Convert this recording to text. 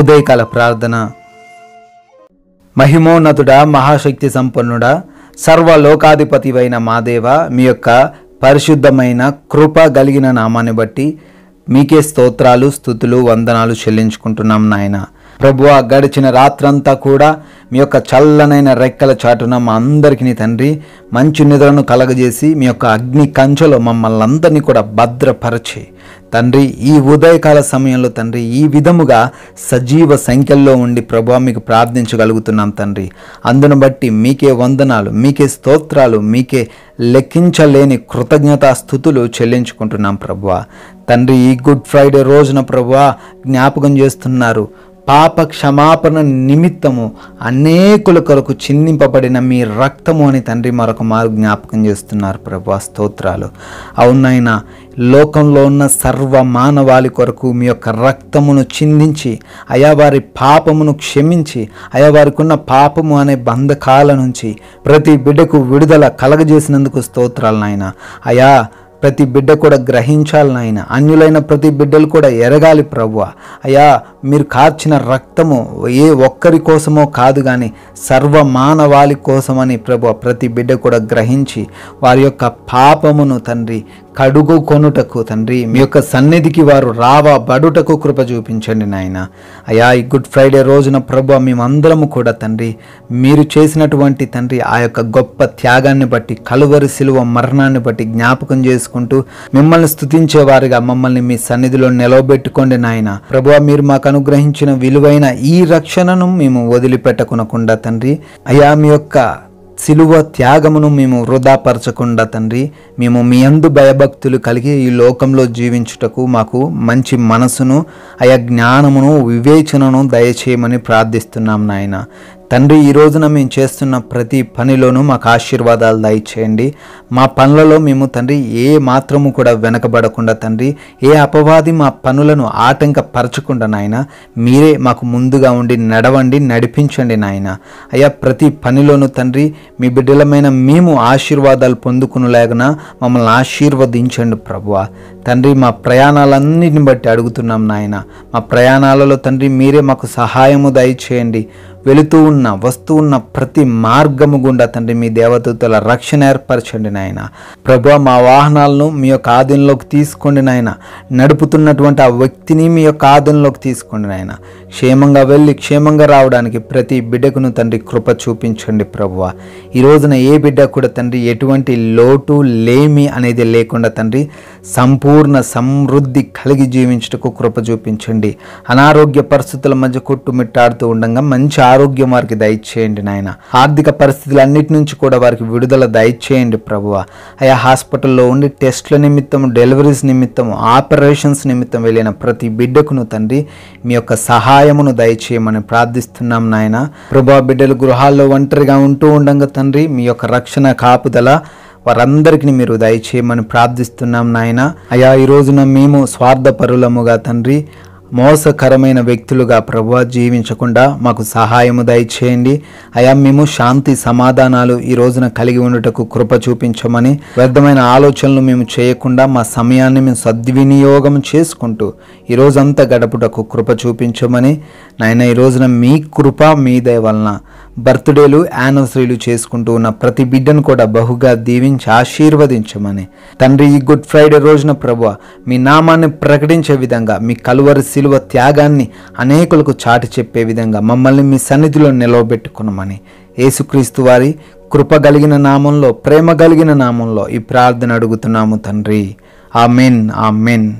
ఉదయకాల ప్రార్థన మహిమోన్నతుడా మహాశక్తి సంపన్నుడా సర్వలోకాధిపతివైన మాదేవ మీ యొక్క పరిశుద్ధమైన కృప కలిగిన నామాన్ని బట్టి మీకే స్తోత్రాలు స్థుతులు వందనాలు చెల్లించుకుంటున్నాం నాయన ప్రభు గడిచిన రాత్రంతా కూడా మీ యొక్క చల్లనైన రెక్కల చాటున మా అందరికీ తండ్రి మంచి నిద్రను కలగజేసి మీ యొక్క అగ్ని కంచెలో మమ్మల్ని అందరినీ కూడా భద్రపరచే తండ్రి ఈ ఉదయకాల సమయంలో తండ్రి ఈ విధముగా సజీవ సంఖ్యల్లో ఉండి ప్రభా మీకు ప్రార్థించగలుగుతున్నాం తండ్రి అందును బట్టి మీకే వందనాలు మీకే స్తోత్రాలు మీకే లెక్కించలేని స్థుతులు చెల్లించుకుంటున్నాం ప్రభువ తండ్రి ఈ గుడ్ ఫ్రైడే రోజున ప్రభువ జ్ఞాపకం చేస్తున్నారు పాప క్షమాపణ నిమిత్తము అనేకుల కొరకు చిందింపబడిన మీ రక్తము అని తండ్రి మరొక మారు జ్ఞాపకం చేస్తున్నారు ప్రభా స్తోత్రాలు అవునైనా లోకంలో ఉన్న సర్వ మానవాళి కొరకు మీ యొక్క రక్తమును చిందించి అయా వారి పాపమును క్షమించి అయా వారికి ఉన్న పాపము అనే బంధకాల నుంచి ప్రతి బిడ్డకు విడుదల కలగజేసినందుకు స్తోత్రాలు నాయన అయా ప్రతి బిడ్డ కూడా గ్రహించాలి నాయన అన్యులైన ప్రతి బిడ్డలు కూడా ఎరగాలి ప్రభు అయ్యా మీరు కార్చిన రక్తము ఏ ఒక్కరి కోసమో కాదు కానీ సర్వ మానవాళి కోసమని ప్రభు ప్రతి బిడ్డ కూడా గ్రహించి వారి యొక్క పాపమును తండ్రి కడుగు కొనుటకు తండ్రి మీ యొక్క సన్నిధికి వారు రావా బడుటకు కృప చూపించండి నాయన అయా ఈ గుడ్ ఫ్రైడే రోజున ప్రభు మేమందరము కూడా తండ్రి మీరు చేసినటువంటి తండ్రి ఆ యొక్క గొప్ప త్యాగాన్ని బట్టి కలువరి సిలువ మరణాన్ని బట్టి జ్ఞాపకం చేసుకుంటూ మిమ్మల్ని స్థుతించేవారుగా మమ్మల్ని మీ సన్నిధిలో నిలవబెట్టుకోండి నాయన ప్రభు మీరు మాకు అనుగ్రహించిన విలువైన ఈ రక్షణను మేము వదిలిపెట్టకునకుండా తండ్రి అయా మీ యొక్క సిలువ త్యాగమును మేము వృధాపరచకుండా తండ్రి మేము మీ అందు భయభక్తులు కలిగి ఈ లోకంలో జీవించుటకు మాకు మంచి మనసును అయా జ్ఞానమును వివేచనను దయచేయమని ప్రార్థిస్తున్నాం నాయన తండ్రి ఈ రోజున మేము చేస్తున్న ప్రతి పనిలోనూ మాకు ఆశీర్వాదాలు దయచేయండి మా పనులలో మేము తండ్రి ఏ మాత్రము కూడా వెనకబడకుండా తండ్రి ఏ అపవాది మా పనులను ఆటంకపరచకుండా నాయన మీరే మాకు ముందుగా ఉండి నడవండి నడిపించండి నాయన అయ్యా ప్రతి పనిలోనూ తండ్రి మీ బిడ్డలమైన మేము ఆశీర్వాదాలు పొందుకునేలాగన మమ్మల్ని ఆశీర్వదించండి ప్రభువ తండ్రి మా ప్రయాణాలన్నిటిని బట్టి అడుగుతున్నాం నాయన మా ప్రయాణాలలో తండ్రి మీరే మాకు సహాయము దయచేయండి వెళుతూ ఉన్న వస్తూ ఉన్న ప్రతి మార్గము గుండా తండ్రి మీ దేవదూతల రక్షణ ఏర్పరచండి నాయన ప్రభు మా వాహనాలను మీ యొక్క ఆధీనంలోకి తీసుకోండి నాయన నడుపుతున్నటువంటి ఆ వ్యక్తిని మీ యొక్క ఆధీనంలోకి తీసుకోండి నాయన క్షేమంగా వెళ్ళి క్షేమంగా రావడానికి ప్రతి బిడ్డకును తండ్రి కృప చూపించండి ప్రభువ ఈ రోజున ఏ బిడ్డ కూడా తండ్రి ఎటువంటి లోటు లేమి అనేది లేకుండా తండ్రి సంపూర్ణ సమృద్ధి కలిగి జీవించటకు కృప చూపించండి అనారోగ్య పరిస్థితుల మధ్య కొట్టుమిట్టాడుతూ ఉండగా మంచి ఆరోగ్యం వారికి దయచేయండి నాయన ఆర్థిక పరిస్థితులన్నిటి నుంచి కూడా వారికి విడుదల దయచేయండి ప్రభువ అయా హాస్పిటల్లో ఉండి టెస్ట్ల నిమిత్తం డెలివరీస్ నిమిత్తం ఆపరేషన్స్ నిమిత్తం వెళ్ళిన ప్రతి బిడ్డకును తండ్రి మీ యొక్క సహాయ సహాయమును దయచేయమని ప్రార్థిస్తున్నాం నాయన ప్రభా బిడ్డలు గృహాల్లో ఒంటరిగా ఉంటూ ఉండంగా తండ్రి మీ యొక్క రక్షణ కాపుదల వారందరికీ మీరు దయచేయమని ప్రార్థిస్తున్నాం నాయన అయా ఈ రోజున మేము స్వార్థపరులముగా తండ్రి మోసకరమైన వ్యక్తులుగా ప్రభు జీవించకుండా మాకు సహాయము దయచేయండి అయా మేము శాంతి సమాధానాలు ఈ రోజున కలిగి ఉండటకు కృప చూపించమని వ్యర్థమైన ఆలోచనలు మేము చేయకుండా మా సమయాన్ని మేము సద్వినియోగం చేసుకుంటూ ఈ రోజంతా గడపుటకు కృప చూపించమని నాయన ఈ రోజున మీ కృప మీ దయ వలన బర్త్డేలు యానివర్సరీలు చేసుకుంటూ ఉన్న ప్రతి బిడ్డను కూడా బహుగా దీవించి ఆశీర్వదించమని తండ్రి ఈ గుడ్ ఫ్రైడే రోజున ప్రభు మీ నామాన్ని ప్రకటించే విధంగా మీ కలువరి శిలువ త్యాగాన్ని అనేకులకు చాటి చెప్పే విధంగా మమ్మల్ని మీ సన్నిధిలో నిలవబెట్టుకున్నామని యేసుక్రీస్తు వారి కృప కలిగిన నామంలో ప్రేమ కలిగిన నామంలో ఈ ప్రార్థన అడుగుతున్నాము తండ్రి ఆ మెన్ ఆ మెన్